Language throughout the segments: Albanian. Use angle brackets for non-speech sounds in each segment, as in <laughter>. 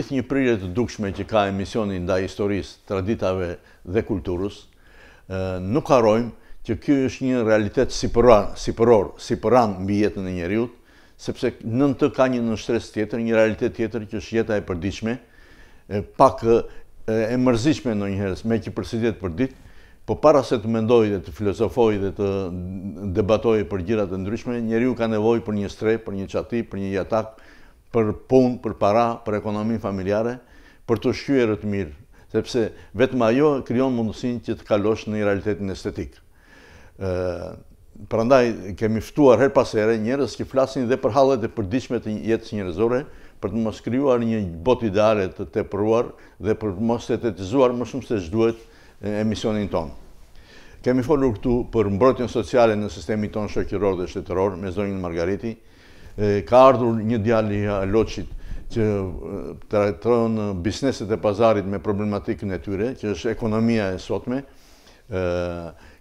gjithë një prirje të dukshme që ka emisioni nda historisë, traditave dhe kulturës, nuk arrojmë që kjo është një realitet si përror, si mbi jetën e njeriut, sepse nën të ka një nështres tjetër, një realitet tjetër që është jeta e përdiqme, pak e mërzishme në njëherës me që përsidjet për ditë, po para se të mendoj dhe të filosofoj dhe të debatoj për gjirat e ndryshme, njeri u ka nevoj për një strej, për një qati, për një jatak, për punë, për para, për ekonominë familjare, për të shqyërë të mirë, sepse vetëma jo kryon mundësin që të kalosh në i realitetin estetikë. Prandaj, kemi fëtuar her pasere njërës që flasin dhe për halet e përdiqme të jetës njërezore, për të mos kryuar një bot ideale të te përruar dhe për mos të etetizuar më shumë se zhduhet emisionin tonë. Kemi folur këtu për mbrotjen sociale në sistemi tonë shokiror dhe shtetëror me zonjën Margariti, ka ardhur një djali loqit që të rajtëron bisneset e pazarit me problematikën e tyre, që është ekonomia e sotme.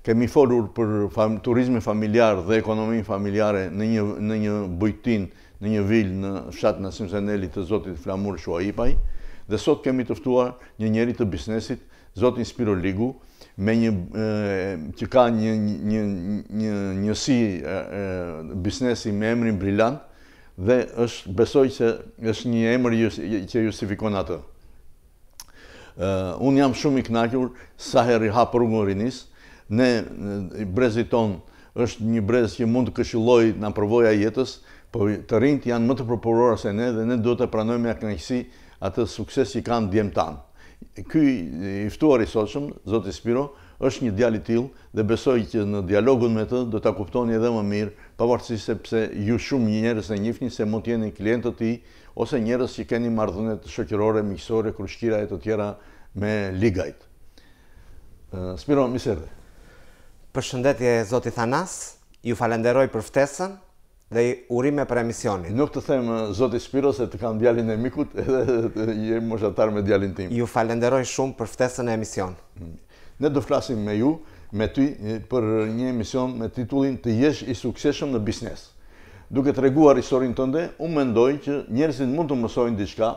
Kemi folur për turizme familjar dhe ekonomi familjare në një bëjtin, në një vilë në fshatë në Simseneli të Zotit Flamur Shuaipaj, dhe sot kemi tëftuar një njeri të bisnesit, Zotin Spiro Ligu, që ka një njësi bisnesi me emrin brillant, dhe është besoj se është një emër që justifikon atë. Uh, unë jam shumë i knakjur sa herë i hapë rrungë rinis, ne brezit tonë është një brez që mund të këshilloj në përvoja jetës, po të rinjt janë më të përpurora se ne dhe ne do të pranojme a knakësi atë sukses që kanë djemë tanë. Ky iftuar i sotëshëm, Zotë Ispiro, është një djali t'il dhe besoj që në dialogun me të do t'a kuptoni edhe më mirë, pavartësi sepse ju shumë njërës e njëfni se mund t'jeni klientët ti, ose njërës që keni mardhënet shokirore, miqësore, krushkira e të tjera me ligajt. Spiro, miserde. Për shëndetje, Zoti Thanas, ju falenderoj për ftesën dhe urime për emisionin. Nuk të themë, Zoti Spiro, se të kam djalin e mikut <laughs> edhe jemë moshatar me djalin tim. Ju falenderoj shumë për ftesën e emisionin. Mm ne do flasim me ju, me ty, për një emision me titullin të jesh i sukseshëm në biznes. Duke të reguar historin tënde, unë mendoj që njerësit mund të mësojnë diçka,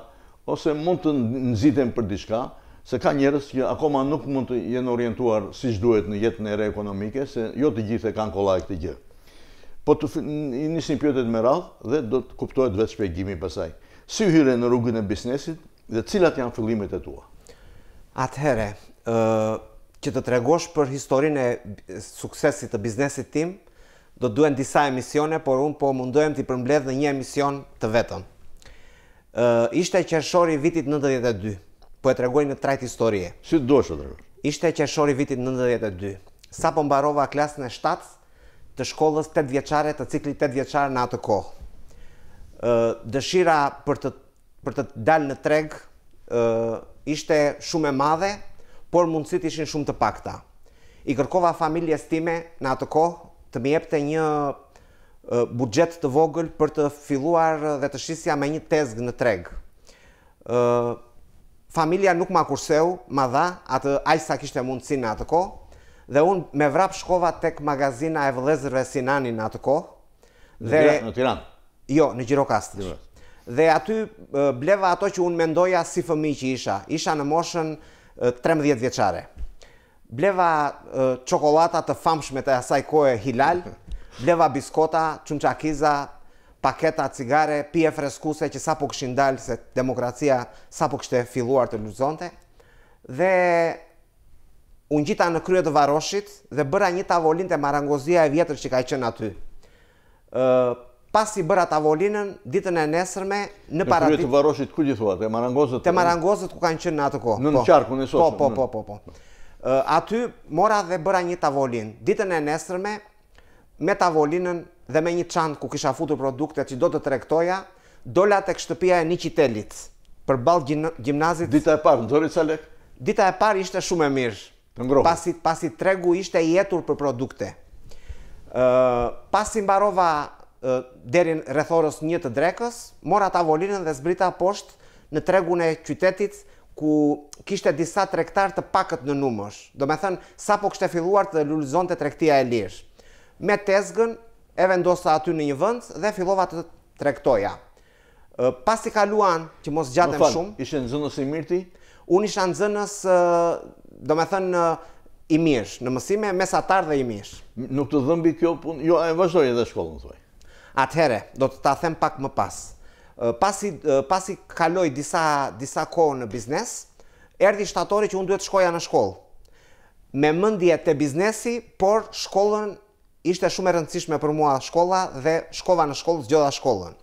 ose mund të nëzitem për diçka, se ka njerës që akoma nuk mund të jenë orientuar si që duhet në jetën e ere ekonomike, se jo të gjithë e kanë e këtë gjë. Po të i njësin pjotet me radhë dhe do të kuptohet vetë shpegjimi pasaj. Si hyre në rrugën e biznesit dhe cilat janë fillimet e tua? Atëhere, që të tregosh për historinë e suksesit të biznesit tim, do të duhen disa emisione, por un po mundohem ti përmbledh në një emision të vetëm. Ë uh, ishte qershori i vitit 92. Po e tregoj në trajt histori. Si do të shohë? Ishte qershori i vitit 92. Sa po mbarova klasën e 7 të shkollës 8 vjeçare të ciklit 8 vjeçar në atë kohë. Ë uh, dëshira për të për të dalë në treg ë uh, ishte shumë e madhe por mundësit ishin shumë të pakta. I kërkova familjes time në atë kohë të mi epte një budget të vogël për të filluar dhe të shisja me një tezg në treg. Familia nuk ma kurseu, ma dha, atë ajsa kishte mundësi në atë kohë, dhe unë me vrap shkova tek magazina e vëlezërve Sinani në atë kohë. Në Tiran? Jo, në Gjirokastrë. Dhe aty bleva ato që unë mendoja si fëmi që isha. Isha në moshën 13 vjeçare. vjeqare. Bleva çokolata të famshme të asajkoj e Hilal, <laughs> bleva biskota, qunçakiza, paketa, cigare, pije freskuse që sa puk po është ndalë se demokracia sa puk po e filluar të luzonte. Dhe unë gjitha në kryet të varoshit dhe bëra një tavolin të marangozia e vjetër që ka i qenë aty pas i bërë tavolinën ditën e nesërme në paradit. Në të varoshit ku gjithu atë, e marangozët? Të marangozët ku kanë qënë në atë kohë. Në po. po, po, në qarku në sotë? Po, po, po, po. Aty mora dhe bëra një tavolinë, ditën e nesërme, me tavolinën dhe me një qanë ku kisha futur produkte që do të trektoja, dola të kështëpia e një qitelit, për balë gjimnazit. Dita e parë, në dhori Dita e parë ishte shumë e mirë. Në ngrohë. tregu ishte jetur për produkte. Pasi mbarova derin rrethorës një të drekës, mora ta volinën dhe zbrita poshtë në tregun e qytetit ku kishte disa trektar të pakët në numësh. Do me thënë, sa po kështë e filluar të lullizon të trektia e lirë. Me tezgën, e vendosa aty në një vënd dhe fillova të trektoja. Pas i kaluan, që mos gjatëm shumë... Më thënë, në zënës i mirti? Unë ishë në zënës, do me thënë, i mirë, në mësime, mesatar dhe i mirë. Nuk të dhëmbi kjo punë? Jo, e vazhdoj edhe shkollën, thuaj. Atëhere, do të ta them pak më pas. Pasi, pasi kaloj disa, disa kohë në biznes, erdi shtatori që unë duhet shkoja në shkollë. Me mëndje të biznesi, por shkollën ishte shumë e rëndësishme për mua shkolla dhe shkova në shkollë, zgjodha shkollën.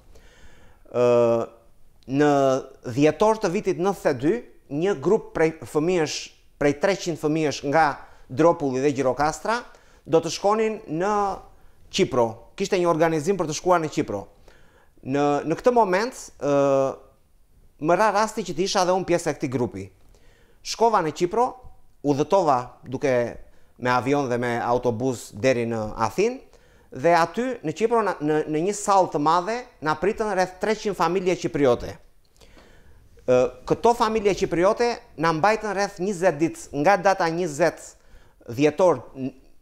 Në dhjetor të vitit 92, një grup prej fëmijësh, prej 300 fëmijësh nga Dropulli dhe Gjirokastra, do të shkonin në Qipro, kishte një organizim për të shkuar në Kipro. Në në këtë moment, ë uh, më ra rasti që të isha dhe unë pjesë e këtij grupi. Shkova në Kipro, udhëtova duke me avion dhe me autobus deri në Athinë dhe aty në Kipro në në një sallë të madhe na pritën rreth 300 familje kipriote. Ë këto familje kipriote na mbajtën rreth 20 ditë nga data 20 dhjetor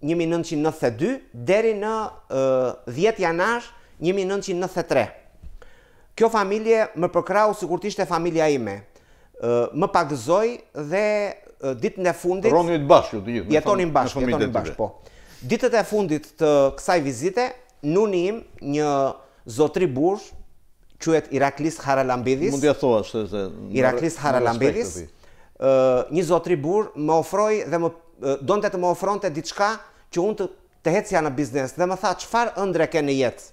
1992 deri në uh, 10 janar 1993. Kjo familje më përkrau sikur kur tishte familja ime. Uh, më pagëzoj dhe uh, ditën e fundit... Jetonin bashkë, të gjithë. Jetonim bashkë, jetonim bashkë, po. Ditët e fundit të kësaj vizite, im një zotri bursh, quhet Iraklis Haralambidis. Mund t'ia thuash se Iraklis Haralambidis. Ë, një zotri burr më ofroi dhe më donte të më ofronte diçka që unë të të hecja në biznes dhe më tha çfarë ëndre ke në jetë.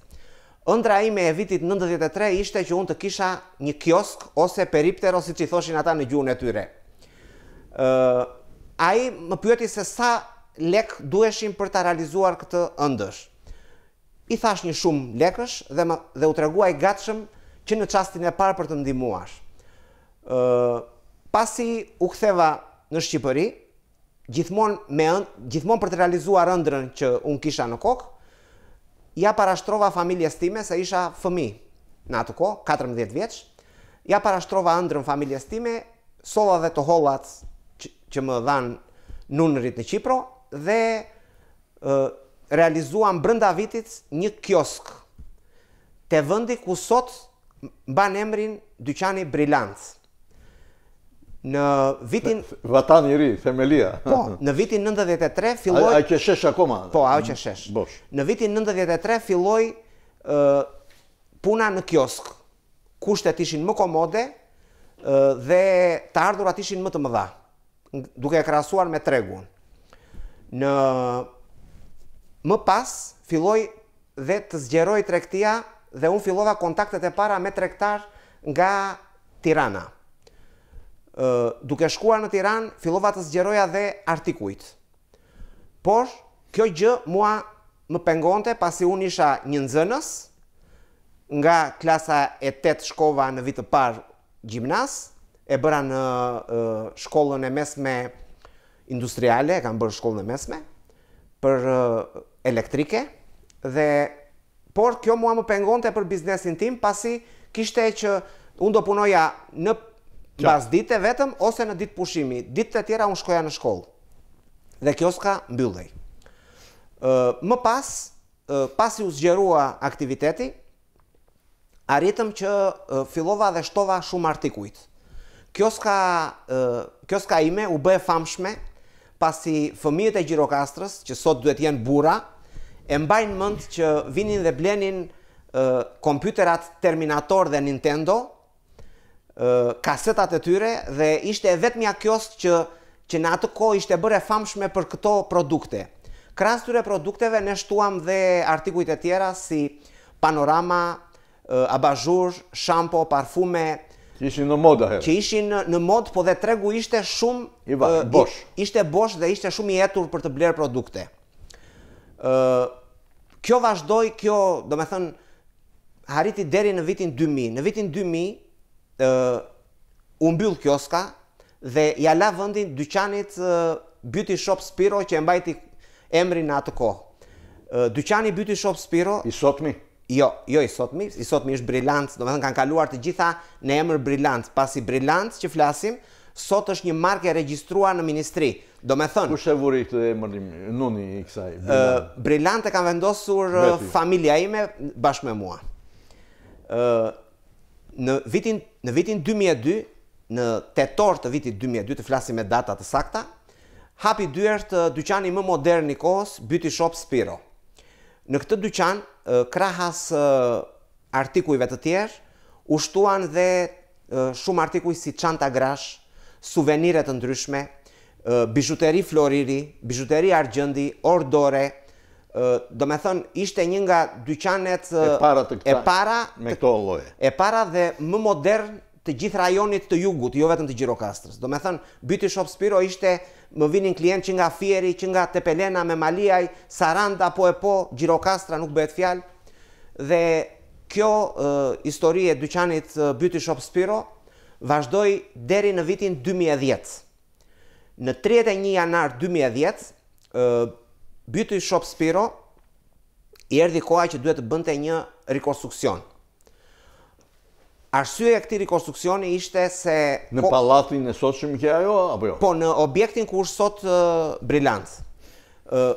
Ëndra ime e vitit 93 ishte që unë të kisha një kiosk ose peripter ose i thoshin ata në gjuhën e tyre. Ë ai më pyeti se sa lek duheshin për ta realizuar këtë ëndësh. I thash një shumë lekësh dhe dhe u treguaj gatshëm që në çastin e parë për të ndihmuar. Ë pasi u ktheva në Shqipëri, gjithmonë me gjithmonë për të realizuar ëndrrën që un kisha në kokë, ja parashtrova familjes time se isha fëmijë në atë 14 vjeç. Ja parashtrova ëndrrën familjes time, dhe të hollat që, që më dhan nunërit në Kipro dhe ë realizuam brenda vitit një kiosk te vendi ku sot mban emrin dyqani Brilanc. Në vitin... Vatan i ri, femelia. Po, në vitin 93 filloj... <laughs> A, që shesh akoma? Po, a që shesh. Bosh. Në vitin 93 filloj puna në kiosk. Kushtet ishin më komode dhe të ardhurat ishin më të mëdha. Duke e krasuar me tregun. Në... Më pas, filloj dhe të zgjeroj trektia dhe unë fillova kontaktet e para me trektar nga Tirana duke shkuar në Tiran, fillova të zgjeroja dhe artikuit. Por, kjo gjë mua më pengonte pasi unë isha një nëzënës, nga klasa e 8 shkova në vitë parë gjimnas, e bëra në shkollën e mesme industriale, e kam bërë shkollën e mesme, për elektrike, dhe por kjo mua më pengonte për biznesin tim, pasi kishte që unë do punoja në Në bas ditë e vetëm, ose në ditë pushimi. Ditë të tjera unë shkoja në shkollë. Dhe kjo s'ka mbyllej. Më pas, pas i u zgjerua aktiviteti, arritëm që fillova dhe shtova shumë artikuit. Kjo s'ka ime, u bëhe famshme, pas i fëmijët e Gjirokastrës, që sot duhet jenë bura, e mbajnë mënd që vinin dhe blenin kompjuterat Terminator dhe Nintendo, kasetat e tyre dhe ishte e vetëmja kjost që, që në atë ko ishte bërë e famshme për këto produkte. Kras tyre produkteve ne shtuam dhe artikujt e tjera si panorama, abazhur, shampo, parfume, që ishin në mod herë. Që ishin në mod, po dhe tregu ishte shumë... Iba, uh, bosh. Ishte bosh dhe ishte shumë i etur për të blerë produkte. Uh, kjo vazhdoj, kjo, do me thënë, deri në vitin 2000. Në vitin 2000, u mbyll kioska dhe ja la vendin dyqanit uh, Beauty Shop Spiro që e mbajti emrin atë kohë. Uh, dyqani Beauty Shop Spiro i sotmi Jo, jo i sot i sot mi është brillant, do me thënë kanë kaluar të gjitha në emër brillant, pasi brillant që flasim, sot është një marke registrua në ministri, do me thënë... Kushe vuri këtë emër në i kësaj? Brillant, e, e kanë vendosur Beti. familia ime bashkë me mua. E, në vitin në vitin 2002, në tetor të vitit 2002 të flasim me data të sakta, hapi dyert dyqani më modern i kohës, Beauty Shop Spiro. Në këtë dyqan, krahas artikujve të tjerë, u shtuan dhe shumë artikuj si çanta grash, suvenire të ndryshme, bijuteri floriri, bijuteri argjendi, orë do me thonë, ishte një nga dyqanet e para me këto lojë. E para dhe më modern të gjithë rajonit të jugut, jo vetën të Gjirokastrës. Do me thonë, Biti Shop Spiro ishte më vinin klient që nga Fieri, që nga Tepelena, me Maliaj, Saranda, po e po, Gjirokastra, nuk bëhet fjalë. Dhe kjo histori e dyqanit Biti Shop Spiro vazhdoj deri në vitin 2010. Në 31 janar 2010, byty Shop Spiro, i erdi koha që duhet të bënte një rekonstruksion. Arsyeja e këti rekonstruksioni ishte se... Në ko... Po- palatin e sot që më jo, apo jo? Po, në objektin ku është sot uh, Ë Uh,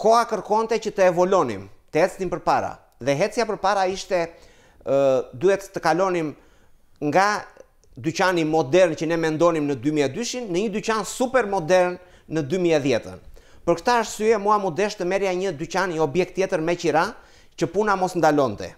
koha kërkonte që të evolonim, të ecnim për para. Dhe hecja për para ishte uh, duhet të kalonim nga dyqani modern që ne mendonim në 2002-shin, në një dyqan super modern në 2010-ën. Për këta arsye, mua mu deshtë të merja një dyqan, një objekt tjetër me qira, që puna mos ndalonte.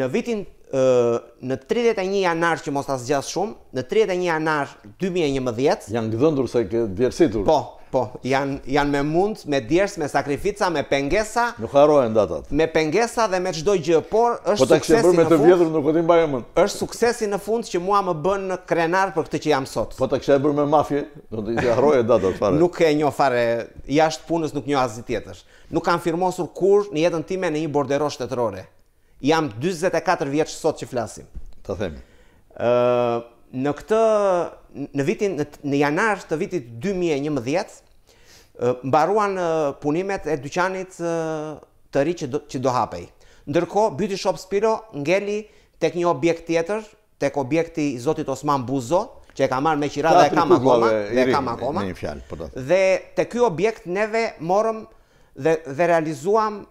Në vitin në 31 janar që mos ta zgjas shumë, në 31 janar 2011. Janë gdhëndur se këtë djersitur. Po, Po, janë janë me mund, me djersë, me sakrifica, me pengesa. Nuk harrohen datat. Me pengesa dhe me çdo gjë, por është po suksesi. Po ta bërë me të vjetër nuk do po të mbajë mend. Është suksesi në fund që mua më bën në krenar për këtë që jam sot. Po ta kishë bërë me mafie, do të ishte harroje datat fare. nuk e njoh fare jashtë punës nuk njoh asgjë tjetër. Nuk kam firmosur kur në jetën time në një bordero shtetërore. Jam 44 vjeç sot që flasim. Të themi. Ëh, në këtë në vitin në janar të vitit 2011 mbaruan punimet e dyqanit të ri që do, që do hapej. Ndërkohë Beauty Shop Spiro ngeli tek një objekt tjetër, tek objekti i Zotit Osman Buzo, që e ka marrë me qira dhe e kam akoma, dhe e kam akoma. Në një fjalë, po Dhe te ky objekt neve morëm dhe dhe realizuam ë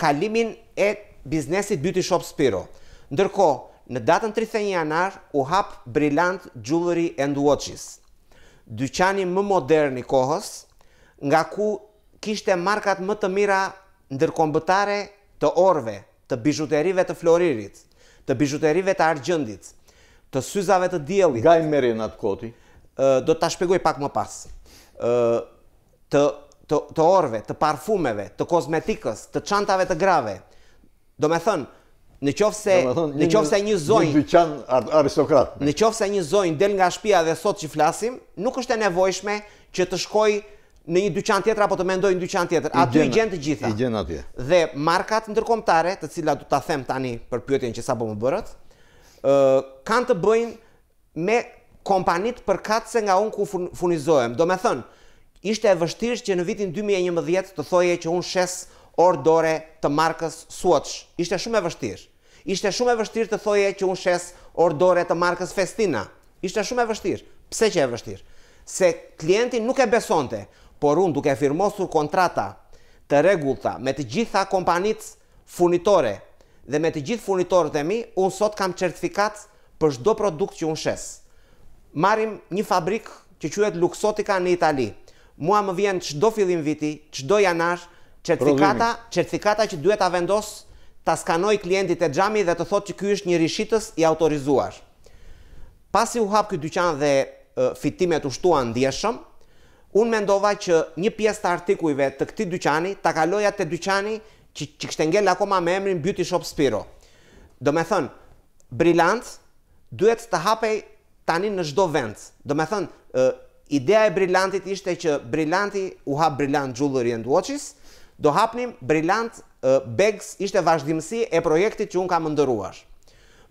kalimin e biznesit Beauty Shop Spiro. Ndërkohë në datën 31 janar u hap Brilliant Jewelry and Watches, dyqani më modern i kohës, nga ku kishte markat më të mira ndërkombëtare të orve, të bijuterive të floririt, të bijuterive të argjëndit, të syzave të diellit. Nga i merri atë koti? do ta shpjegoj pak më pas. Ë të të të orve, të parfumeve, të kozmetikës, të çantave të grave. Do me thënë, Në qofë se një, një, një zonjë... Një dyqan aristokrat. Në qofë se një zonjë del nga shpia dhe sot që flasim, nuk është e nevojshme që të shkoj në një dyqan tjetër apo të mendoj në dyqan tjetër. A të i gjenë të gjitha. I gjenë atje. Dhe markat ndërkombëtare të cila du të them tani për pyetjen që sa po më bërët, uh, kanë të bëjnë me kompanit për se nga unë ku funizohem. Do me thënë, ishte e vështirë që në vitin 2011 të thoje që unë shes ordore të markës Swatch. Ishte shumë e vështirë. Ishte shumë e vështirë të thoje që unë shes ordore të markës Festina. Ishte shumë e vështirë. Pse që e vështirë? Se klientin nuk e besonte, por unë duke firmosur kontrata të regullta me të gjitha kompanitës funitore dhe me të gjithë funitorë të mi, unë sot kam certifikat për shdo produkt që unë shes. Marim një fabrikë që quet Luxotica në Itali. Mua më vjen qdo fillim viti, qdo janash, certifikata që duhet a vendosë ta skanoj klientit e xhami dhe të thotë që ky është një rishitës i autorizuar. Pasi u hap ky dyqan dhe fitimet u shtuan ndjeshëm, unë mendova që një pjesë të artikujve të këtij dyqani ta kaloja te dyqani që, që kishte ngel akoma me emrin Beauty Shop Spiro. Do me thënë, brilant duhet të hapej tani në shdo vend. Do me thënë, ideja e brilantit ishte që brilanti u hap brilant jewelry and watches, do hapnim brilant Bags ishte vazhdimësi e projektit që unë kam ndëruash.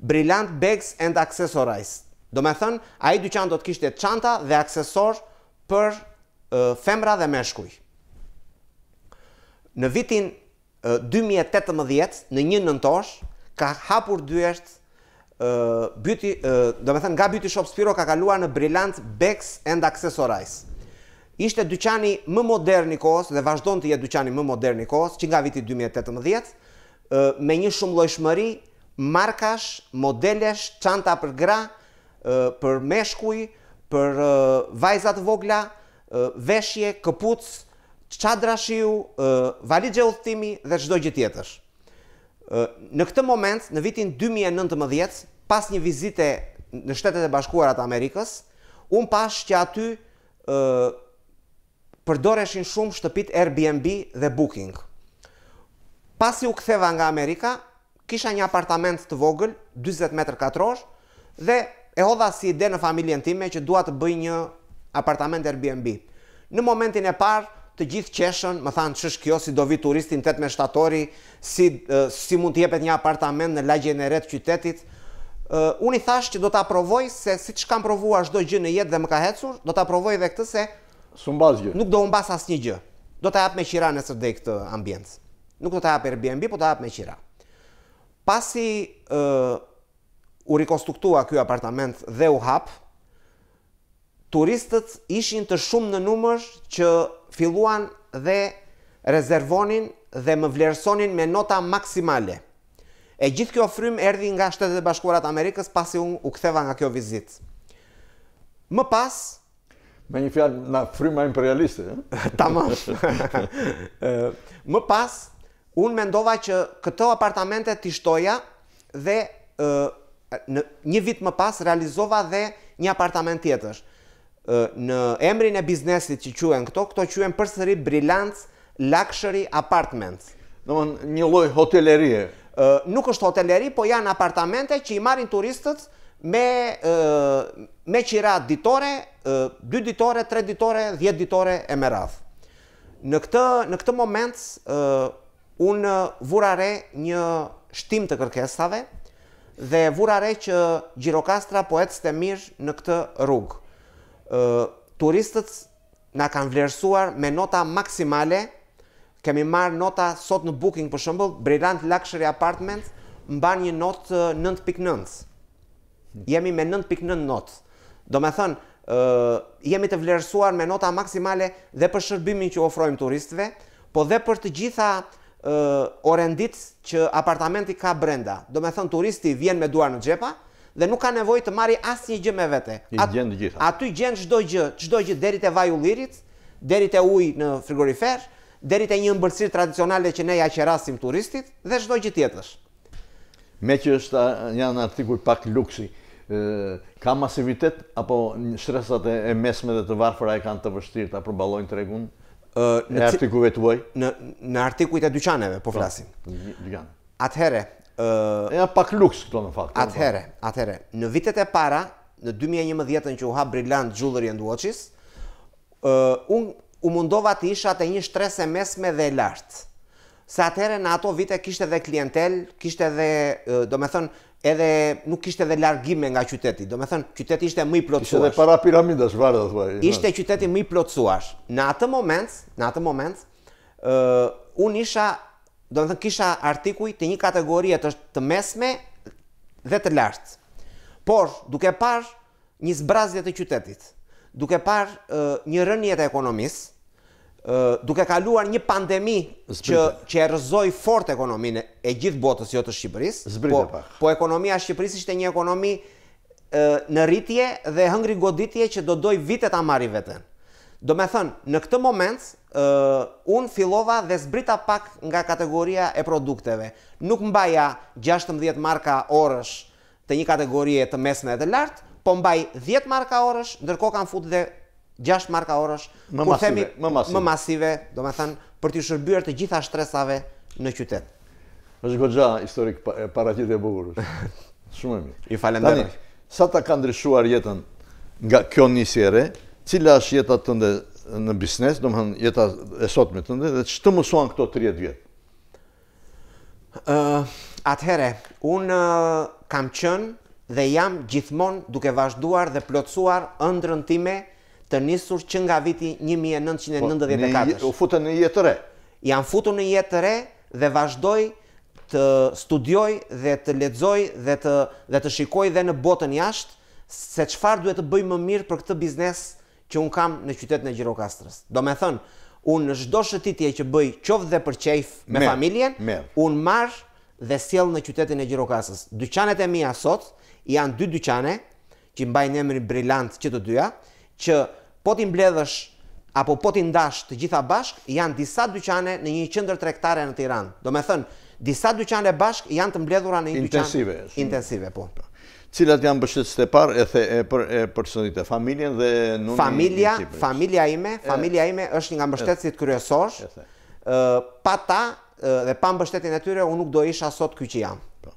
Brilliant Bags and Accessories. Do me thënë, a i dyqan do të kishte çanta dhe aksesor për femra dhe meshkuj. Në vitin 2018, në një nëntosh, ka hapur dyesht, do me thënë, nga Beauty Shop Spiro ka kaluar në Brilliant Bags and Accessories ishte dyqani më modern i kohës dhe vazhdon të jetë dyqani më modern i kohës, që nga viti 2018, me një shumë lojshmëri, markash, modelesh, çanta për gra, për meshkuj, për vajzat vogla, veshje, këpuc, qadra shiu, valigje uthtimi dhe qdo gjithë tjetër. Në këtë moment, në vitin 2019, pas një vizite në shtetet e bashkuarat Amerikës, unë pas që aty përdoreshin shumë shtëpit Airbnb dhe Booking. Pasi u ktheva nga Amerika, kisha një apartament të vogël, 20 metrë katrosh, dhe e hodha si ide në familjen time që duat të bëj një apartament Airbnb. Në momentin e parë, të gjithë qeshën, më thanë që shkjo si do vi turistin 8-7 si, si mund të jepet një apartament në lagjen e retë qytetit, Uh, unë i thash që do të aprovoj se si që kam provua shdoj gjë në jetë dhe më ka hecur, do të aprovoj dhe këtë se Së mbas gjë. Nuk do të mbas asnjë gjë. Do ta hap me qira nëse do këtë ambient. Nuk do ta hap Airbnb, po ta hap me qira. Pasi ë uh, u rikonstruktua ky apartament dhe u hap turistët ishin të shumë në numër që filluan dhe rezervonin dhe më vlerësonin me nota maksimale. E gjithë kjo frym erdi nga shtetet e bashkuarat Amerikës pasi unë u ktheva nga kjo vizit. Më pas, Me një fjalë na fryma imperialiste, ëh. <laughs> Tamam. ëh, <laughs> më pas un mendova që këto apartamente ti shtoja dhe në një vit më pas realizova dhe një apartament tjetër. në emrin e biznesit që quhen këto, këto quhen përsëri Brilliant Luxury Apartments. Domthon një lloj hotelerie. nuk është hoteleri, po janë apartamente që i marrin turistët me me qira ditore, 2 ditore, 3 ditore, 10 ditore e me radhë. Në këtë, në këtë moment, unë vurare një shtim të kërkesave dhe vurare që Gjirokastra po ecë të mirë në këtë rrugë. Turistët nga kanë vlerësuar me nota maksimale, kemi marë nota sot në booking për shëmbull Brilliant Luxury Apartment, mba një notë 9.9. Jemi me 9.9 notë. Do me thënë, jemi të vlerësuar me nota maksimale dhe për shërbimin që ofrojmë turistve, po dhe për të gjitha orendit që apartamenti ka brenda. Do me thënë, turisti vjen me duar në gjepa dhe nuk ka nevoj të mari asë një gjë me vete. I gjendë gjitha. Aty gjend i gjendë qdo gjë, qdo gjë derit e vaju lirit, derit e uj në frigorifer, derit e një mbërësir tradicionale që ne ja që turistit dhe qdo gjë tjetës. Me që është janë artikur pak luksi ka masivitet apo një shtresat e mesme dhe të varfëra e kanë të vështirë ta përballojnë tregun? Në artikujve tuaj? Në në artikujt e dyqaneve po, po flasim. Dyqan. Atëherë, ë ja pak luks këto në fakt. Atëherë, po. atëherë, në vitet e para, në 2011 që u hap Brilliant Jewelry and Watches, ë u mundova të isha të një shtres e mesme dhe e lartë. Sa atëherë në ato vite kishte edhe klientel, kishte edhe, me domethënë, edhe nuk ishte edhe largime nga qyteti. Do me thënë, qyteti ishte më i plotësuash. Ishte dhe para piramidash, varë dhe thua. Ishte qyteti më i plotësuash. Në atë moment, në atë moment, unë isha, do me thënë, kisha artikuj të një kategorie të, të mesme dhe të lartë. Por, duke parë një zbrazje të qytetit, duke parë një rënjet e ekonomisë, duke kaluar një pandemi që që e rrëzoi fort ekonominë e gjithë botës jo të Shqipërisë, po, po ekonomia e Shqipërisë ishte një ekonomi në rritje dhe hëngri goditje që do doj vite ta marri veten. Do me thënë, në këtë moment, uh, unë filova dhe zbrita pak nga kategoria e produkteve. Nuk mbaja 16 marka orësh të një kategorie të mesme e të lartë, po mbaj 10 marka orësh, ndërko kam fut dhe 6 marka orësh, më masive, themi, më masive, më masive, do me thënë, për t'i shërbyrë të gjitha shtresave në qytet. është goxha, historik pa, e paratit e <laughs> Shumë e mirë. I falem Tani, sa ta ka ndryshuar jetën nga kjo njësjere, cila është jeta tënde në biznes, do me thënë jeta e sot me tënde, dhe që të mësuan këto 30 vjetë? Uh, atëhere, unë uh, kam qënë dhe jam gjithmonë duke vazhduar dhe plotësuar ëndrën time të nisur që nga viti 1994. Po, u futën në jetë të re. Janë futur në jetë të re dhe vazhdoj të studioj dhe të ledzoj dhe të, dhe të shikoj dhe në botën jashtë se qëfar duhet të bëj më mirë për këtë biznes që unë kam në qytetën e Gjirokastrës. Do me thënë, unë në shdo shëtitje që bëj qovë dhe për qejf me, familjen, me. unë marë dhe siel në qytetin e Gjirokastrës. Dyqanet e mija sot janë dy dyqane që mbajnë emri brillant që të dyja, që po ti mbledhësh apo po ti ndash të gjitha bashk, janë disa dyqane në një qendër tregtare në Tiranë. Do të thënë, disa dyqane bashk janë të mbledhura në një dyqan intensive. Dyqane, intensive, po. Cilat janë bështetës të parë e, e, për, e e familjen dhe nuk familia, një Familia ime, familia ime është një nga mbështetësit kryesosh, e, e, pa ta e, dhe pa mbështetin e tyre, unë nuk do isha sot kjo që jam. Po.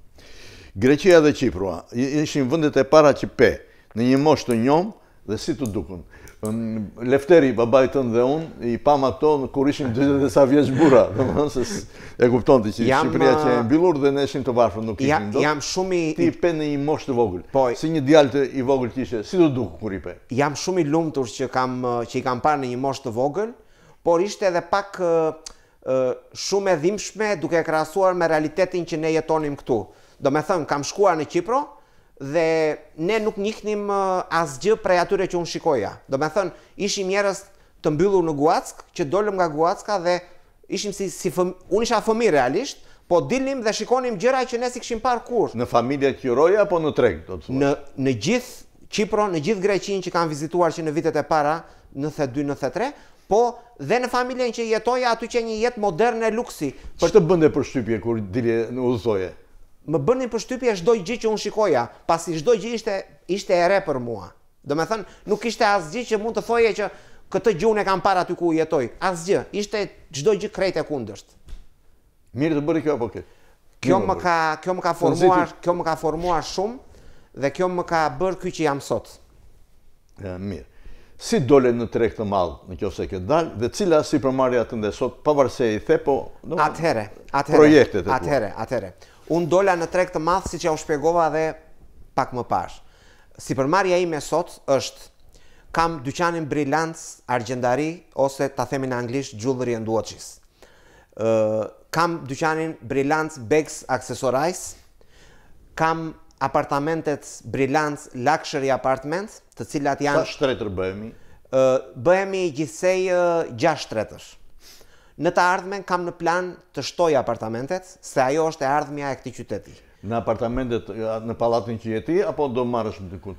Greqia dhe Qiprua, ishin vëndet e para që pe, në një moshtë të njom dhe si të dukun. Lefteri, babaj tënë dhe unë, i pam ato në kur ishim dhe dhe sa vjeç bura, dhe më nëse e kupton të që Shqipëria që e mbilur dhe në eshin të varfër nuk ishim. Ja, jam shumë i... Ti i pe në i moshtë të vogël, po, si një djalë të i vogël që ishe, si do duku kur i pe? Jam shumë i lumëtur që, kam, që i kam parë në i moshtë të vogël, por ishte edhe pak shumë e dhimshme duke krasuar me realitetin që ne jetonim këtu. Do me thënë, kam shkuar në Qipro, dhe ne nuk njiknim asgjë prej atyre që unë shikoja. Do me thënë, ishim njerës të mbyllur në Guack, që dollëm nga Guacka dhe ishim si, si fëm... unë isha fëmi realisht, po dilim dhe shikonim gjëra që ne si këshim par kur. Në familje që juroja, po në treg, do të thua? Në, në gjithë Qipro, në gjithë Greqin që kanë vizituar që në vitet e para, në the 2, në the 3, po dhe në familjen që jetoja aty që një jetë moderne luksi. Që të bënde për shtypje kur dilje në uzoje? më bënin përshtypje çdo gjë që unë shikoja, pasi çdo gjë ishte ishte e re për mua. Do të thënë, nuk ishte asgjë që mund të thoje që këtë gjunë e kam parë aty ku jetoj. Asgjë, ishte çdo gjë krejt e kundërt. Mirë të bëri kjo apo kjo? Kjo më po ka kjo më ka formuar, kjo më ka formuar shumë dhe kjo më ka bërë ky që jam sot. Ja, mirë. Si dole në treg të madh, nëse ke dalë dhe cila si përmarrja të ndesot pavarësisht i the po, Atëherë, atëherë. Projektet e tua. Atëherë, atëherë unë dola në treg të madh siç ja u shpjegova edhe pak më parë. i ime sot është kam dyqanin Brilliance argjendari ose ta themi në anglisht Jewelry and Watches. kam dyqanin Brilliance Bags Accessories. Kam apartamentet Brilliance Luxury Apartments, të cilat janë Sa shtretër bëhemi? bëhemi gjithsej 6 shtretësh në të ardhmen kam në plan të shtoj apartamentet, se ajo është e ardhmja e këti qyteti. Në apartamentet, në palatin që jeti, apo do marrësh më të kun?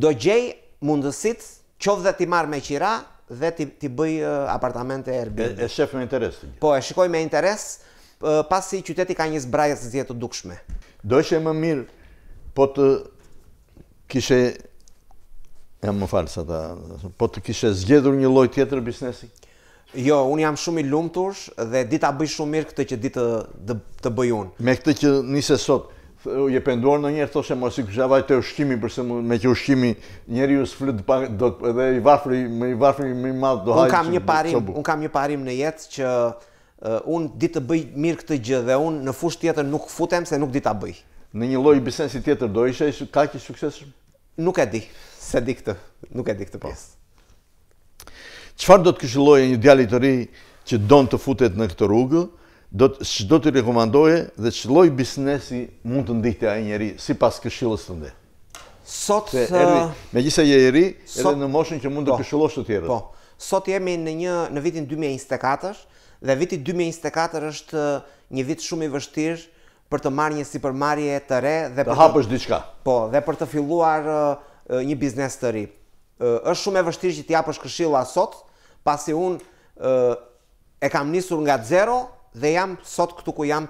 Do gjej mundësit, qovë dhe ti marrë me qira, dhe ti bëj apartamente Airbnb. E shef me interes të gjithë? Po, e shikoj me interes, pasi qyteti ka një zbrajës zjetë të dukshme. Do ishe më mirë, po të kishe... Ja më falë sa ta... Po të kishe zgjedhur një loj tjetër bisnesi? Jo, un jam shumë i lumtur dhe di ta bëj shumë mirë këtë që di të të bëj un. Me këtë që nisë sot, je penduar ndonjëherë thoshe mos i kisha vajtë ushqimin përse shemb, me që ushqimi njeriu s'flut do edhe i varfër, më i varfër më i madh do haj. Un kam një parim, un kam një parim në jetë që uh, un di të bëj mirë këtë gjë dhe un në fush tjetër nuk futem se nuk di ta bëj. Në një lloj bisense tjetër do isha kaq i suksesshëm? Nuk e di. Se di këtë, nuk e di këtë pas. Po. Yes qëfar do të këshilloje një djali të ri që donë të futet në këtë rrugë, do të, që do të rekomandoje dhe që loj bisnesi mund të ndihte a njeri si pas këshillës të ndihë? Sot... Se, uh, me je e ri, edhe në moshën që mund të po, këshillosh të tjerët. Po. sot jemi në, një, në vitin 2024 dhe viti 2024 është uh, një vit shumë i vështirë për të marrë një si përmarje të re dhe për të hapësh diçka. Po, dhe për të filluar uh, një biznes të ri. është shumë e vështirë që t'i japësh këshilla sot, pasi unë e kam njësur nga zero dhe jam sot këtu ku jam